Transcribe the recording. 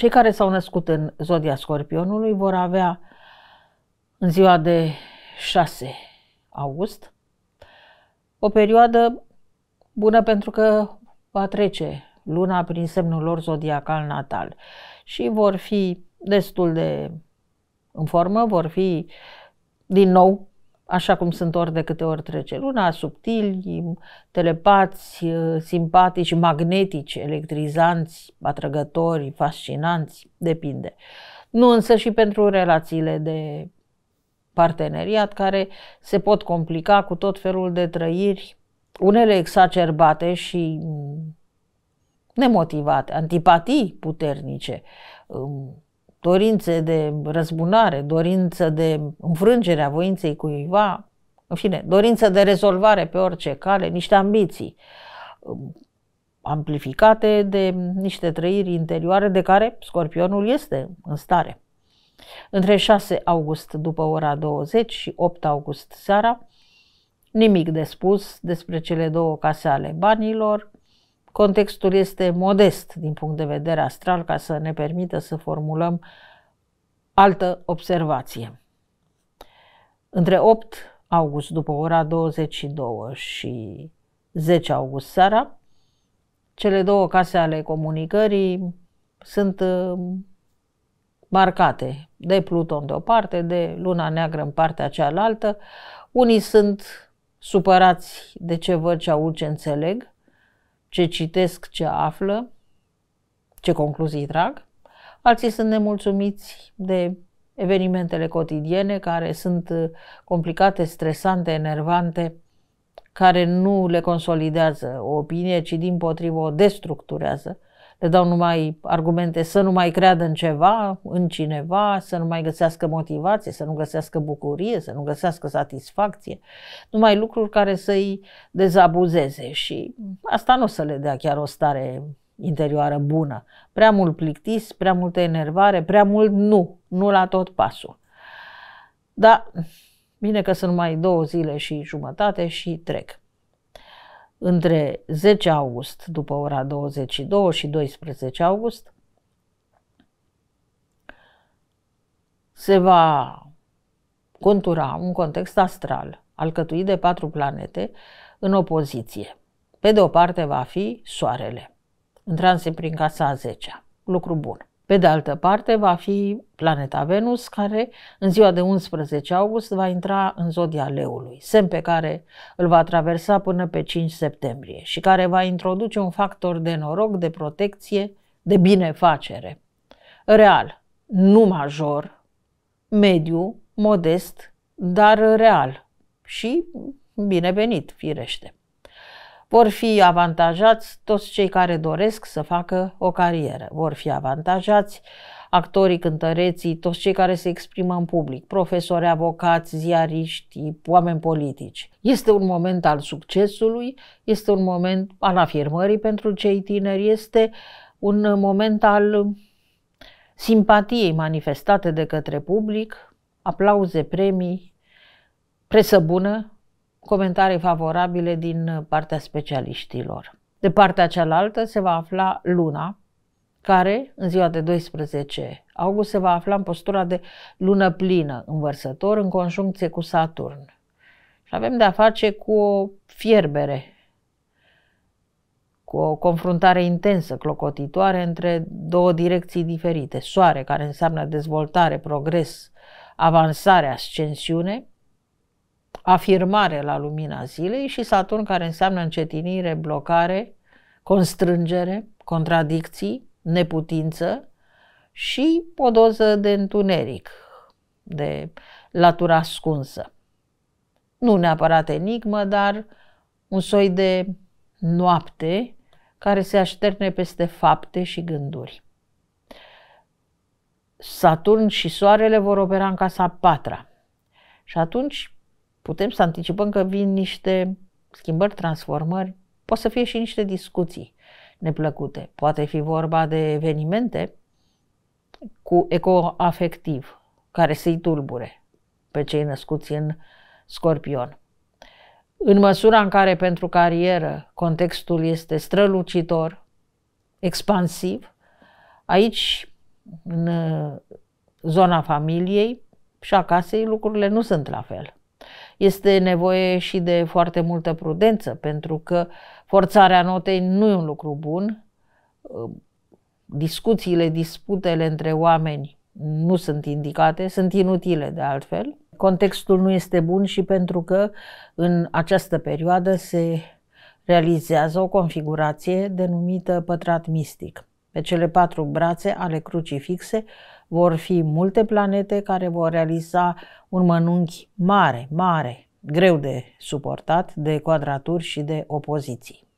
Cei care s-au născut în zodia scorpionului vor avea în ziua de 6 august o perioadă bună pentru că va trece luna prin semnul lor zodiacal natal și vor fi destul de în formă, vor fi din nou așa cum sunt ori de câte ori trece luna, subtili, telepați, eh, simpatici, magnetici, electrizanți, atrăgători, fascinanți, depinde. Nu însă și pentru relațiile de parteneriat care se pot complica cu tot felul de trăiri, unele exacerbate și nemotivate, antipatii puternice, um, dorințe de răzbunare, dorință de înfrângere a voinței cuiva, în fine, dorință de rezolvare pe orice cale, niște ambiții um, amplificate de niște trăiri interioare de care scorpionul este în stare. Între 6 august după ora 20 și 8 august seara, nimic de spus despre cele două case ale banilor, Contextul este modest din punct de vedere astral ca să ne permită să formulăm altă observație. Între 8 august după ora 22 și 10 august seara, cele două case ale comunicării sunt uh, marcate de Pluton de o parte, de Luna Neagră în partea cealaltă. Unii sunt supărați de ce văd ce au ce înțeleg, ce citesc, ce află, ce concluzii trag. Alții sunt nemulțumiți de evenimentele cotidiene care sunt uh, complicate, stresante, enervante, care nu le consolidează o opinie, ci din potrivă o destructurează le dau numai argumente să nu mai creadă în ceva, în cineva, să nu mai găsească motivație, să nu găsească bucurie, să nu găsească satisfacție, numai lucruri care să-i dezabuzeze și asta nu o să le dea chiar o stare interioară bună. Prea mult plictis, prea multă enervare, prea mult nu, nu la tot pasul. Dar bine că sunt mai două zile și jumătate și trec între 10 august după ora 22 și 12 august se va contura un context astral alcătuit de patru planete în opoziție. Pe de o parte va fi Soarele, în transit prin casa a 10 lucru bun. Pe de altă parte, va fi planeta Venus, care în ziua de 11 august va intra în zodia leului, semn pe care îl va traversa până pe 5 septembrie și care va introduce un factor de noroc, de protecție, de binefacere. Real, nu major, mediu, modest, dar real și binevenit, firește. Vor fi avantajați toți cei care doresc să facă o carieră. Vor fi avantajați actorii, cântăreții, toți cei care se exprimă în public, profesori, avocați, ziariști, oameni politici. Este un moment al succesului, este un moment al afirmării pentru cei tineri, este un moment al simpatiei manifestate de către public, aplauze, premii, presă bună, comentarii favorabile din partea specialiștilor. De partea cealaltă se va afla luna, care în ziua de 12 august se va afla în postura de lună plină, învărsător, în conjuncție cu Saturn. Și avem de-a face cu o fierbere, cu o confruntare intensă, clocotitoare, între două direcții diferite. Soare, care înseamnă dezvoltare, progres, avansare, ascensiune, afirmare la lumina zilei și Saturn care înseamnă încetinire, blocare, constrângere, contradicții, neputință și o doză de întuneric, de latura ascunsă. Nu neapărat enigmă, dar un soi de noapte care se așterne peste fapte și gânduri. Saturn și Soarele vor opera în casa patra. Și atunci putem să anticipăm că vin niște schimbări, transformări, pot să fie și niște discuții neplăcute. Poate fi vorba de evenimente cu ecoafectiv, care să-i tulbure pe cei născuți în scorpion. În măsura în care pentru carieră contextul este strălucitor, expansiv, aici, în zona familiei și a casei, lucrurile nu sunt la fel. Este nevoie și de foarte multă prudență, pentru că forțarea notei nu e un lucru bun. Discuțiile, disputele între oameni nu sunt indicate, sunt inutile de altfel. Contextul nu este bun și pentru că în această perioadă se realizează o configurație denumită pătrat mistic. Pe cele patru brațe ale crucifixe vor fi multe planete care vor realiza un mănunchi mare, mare, greu de suportat de quadraturi și de opoziții.